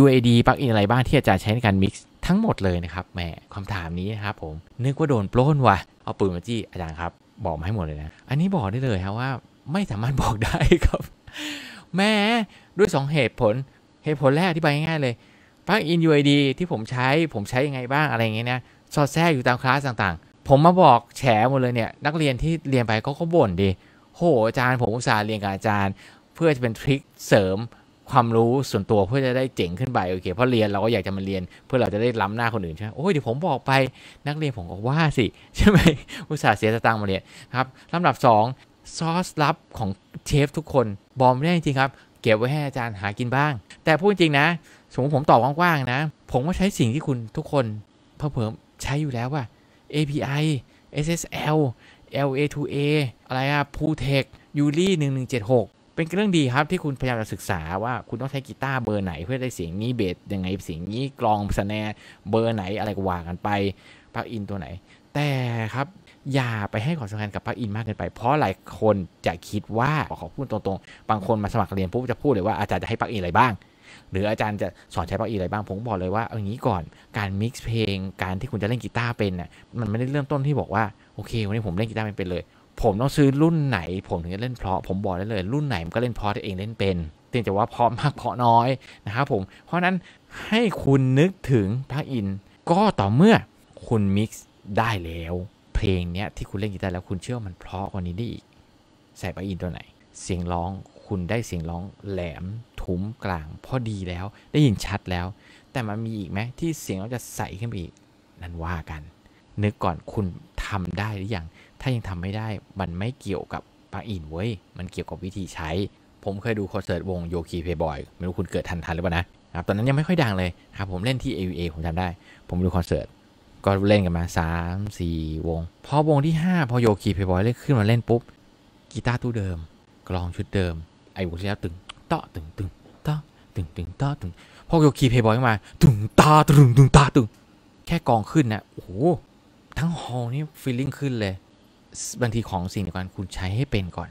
UAD ปลั๊กอินอะไรบ้าง ที่อาจารย์ใช้ในการมิกซ์ทั้งหมดเลยนะครับแหมคำถามนี้นะครับผมนึกว่าโดนปล้นว่ะ เอาปืนมาจี้อาจารย์ครับ บอกมาให้หมดเลยนะ อันนี้บอกได้เลยครับว่าไม่สามารถบอกได้ครับ แม้ด้วย 2 เหตุผลเหตุผลแรกอธิบายง่ายๆเลยปลั๊กอิน UAD ที่ผมใช้ผมใช้ยังไงบ้างอะไรเงี้ยนะสอดแทรกอยู่ตามคลาสต่างๆ ผมมาบอกแฉหมดเลยเนี่ย นักเรียนที่เรียนไปก็ก็บ่นดีโห อาจารย์ผมอุตส่าห์เรียนกับอาจารย์ เพื่อจะเป็นทริคเสริมความรู้ส่วนตัวเพื่อจะได้เจ๋งขึ้นไปโอเคเพราะเรียนเราก็อยากจะมาเรียน เพื่อเราจะได้ล้ำหน้าคนอื่นใช่ไหมโอ้ยเดี๋ยวผมบอกไปนักเรียนผมก็ว่าสิ ใช่ไหมอุตส่าห์เสียสตางค์มาเรียนครับลำดับ 2 ซอสลับของเชฟทุกคนบอมไม่ได้จริงครับ เก็บไว้ให้อาจารย์หากินบ้าง แต่พูดจริงนะ สมมติผมตอบกว้างๆนะ ผมก็ใช้สิ่งที่คุณทุกคนเพิ่มใช้อยู่แล้วว่า API SSL LA2A อะไรอะ p u l t e c h Yuli 1176เป็นเรื่องดีครับที่คุณพยายามจะศึกษาว่าคุณต้องใช้กีตาร์เบอร์ไหน เพื่อได้เสียงนี้เบสยังไงเสียงนี้กลองสแนร์เบอร์ไหนอะไรก็ว่ากันไปปลั๊กอินตัวไหน แต่ครับอย่าไปให้ความสำคัญกับปลั๊กอินมากเกินไป เพราะหลายคนจะคิดว่าขอพูดตรงๆบางคนมาสมัครเรียนปุ๊บจะพูดเลยว่าอาจารย์จะให้ปลั๊กอินอะไรบ้าง หรืออาจารย์จะสอนใช้ปลั๊กอินอะไรบ้าง ผมบอกเลยว่าอย่างนี้ก่อนการมิกซ์เพลงการที่คุณจะเล่นกีตาร์เป็นน่ะมันไม่ได้เริ่มต้นที่บอกว่าโอเค วันนี้ผมเล่นกีตาร์เป็นเลยผมต้องซื้อรุ่นไหน ผมถึงจะเล่นเพาะ ผมบอกได้เลย รุ่นไหนมันก็เล่นเพาะได้เองเล่นเป็น เพียงแต่ว่าเพาะมากเพาะน้อยนะครับผมเพราะนั้นให้คุณนึกถึงพระอิน ก็ต่อเมื่อคุณมิกซ์ได้แล้ว เพลงเนี้ยที่คุณเล่นกีตาร์แล้ว คุณเชื่อมันเพาะกว่านี้ได้อีกใส่พระอินตัวไหน เสียงร้องคุณได้เสียงร้องแหลมทุ้มกลางพอดีแล้วได้ยินชัดแล้ว แต่มันมีอีกไหมที่เสียงเราจะใสขึ้นไปอีกนั่นว่ากัน นึกก่อนคุณทำได้หรือยังถ้ายังทำไม่ได้ มันไม่เกี่ยวกับปังอินเว้ย มันเกี่ยวกับวิธีใช้ ผมเคยดูคอนเสิร์ตวงโยคีเพย์บอย ไม่รู้คุณเกิดทันทันหรือเปล่านะครับตอนนั้นยังไม่ค่อยดังเลยครับ ผมเล่นที่ AVA ผมจำได้ ผมดูคอนเสิร์ต ก็เล่นกันมา 3 4 วง พอวงที่ 5 พอโยคีเพย์บอยเล่นขึ้นมาเล่นปุ๊บ กีตาร์ตู้เดิม กลองชุดเดิม ไอ้วงที่แล้วตึงเตาะตึงตึงเตาะตึงตึงเตาะตึงพอโยคีเพย์บอยมา ตึงตาตึงตึงตาตึงแค่กองขึ้นนะโอ้โห ทั้งฮอลนี่ฟีลลิ่งขึ้นเลยบางทีของสิ่งเดียวกันคุณใช้ให้เป็นก่อน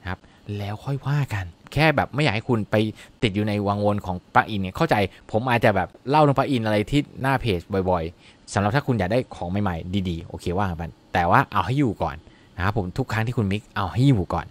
นะครับแล้วค่อยว่ากัน แค่แบบไม่อยากให้คุณไปติดอยู่ในวังวนของปลาอินเนี่ยเข้าใจผมอาจจะแบบเล่าเรื่องปลาอินอะไรที่หน้าเพจบ่อยๆ สำหรับถ้าคุณอยากได้ของใหม่ๆดีๆโอเคว่ากันแต่ว่าเอาให้อยู่ก่อนนะครับผมทุกครั้งที่คุณมิกเอาให้อยู่ก่อน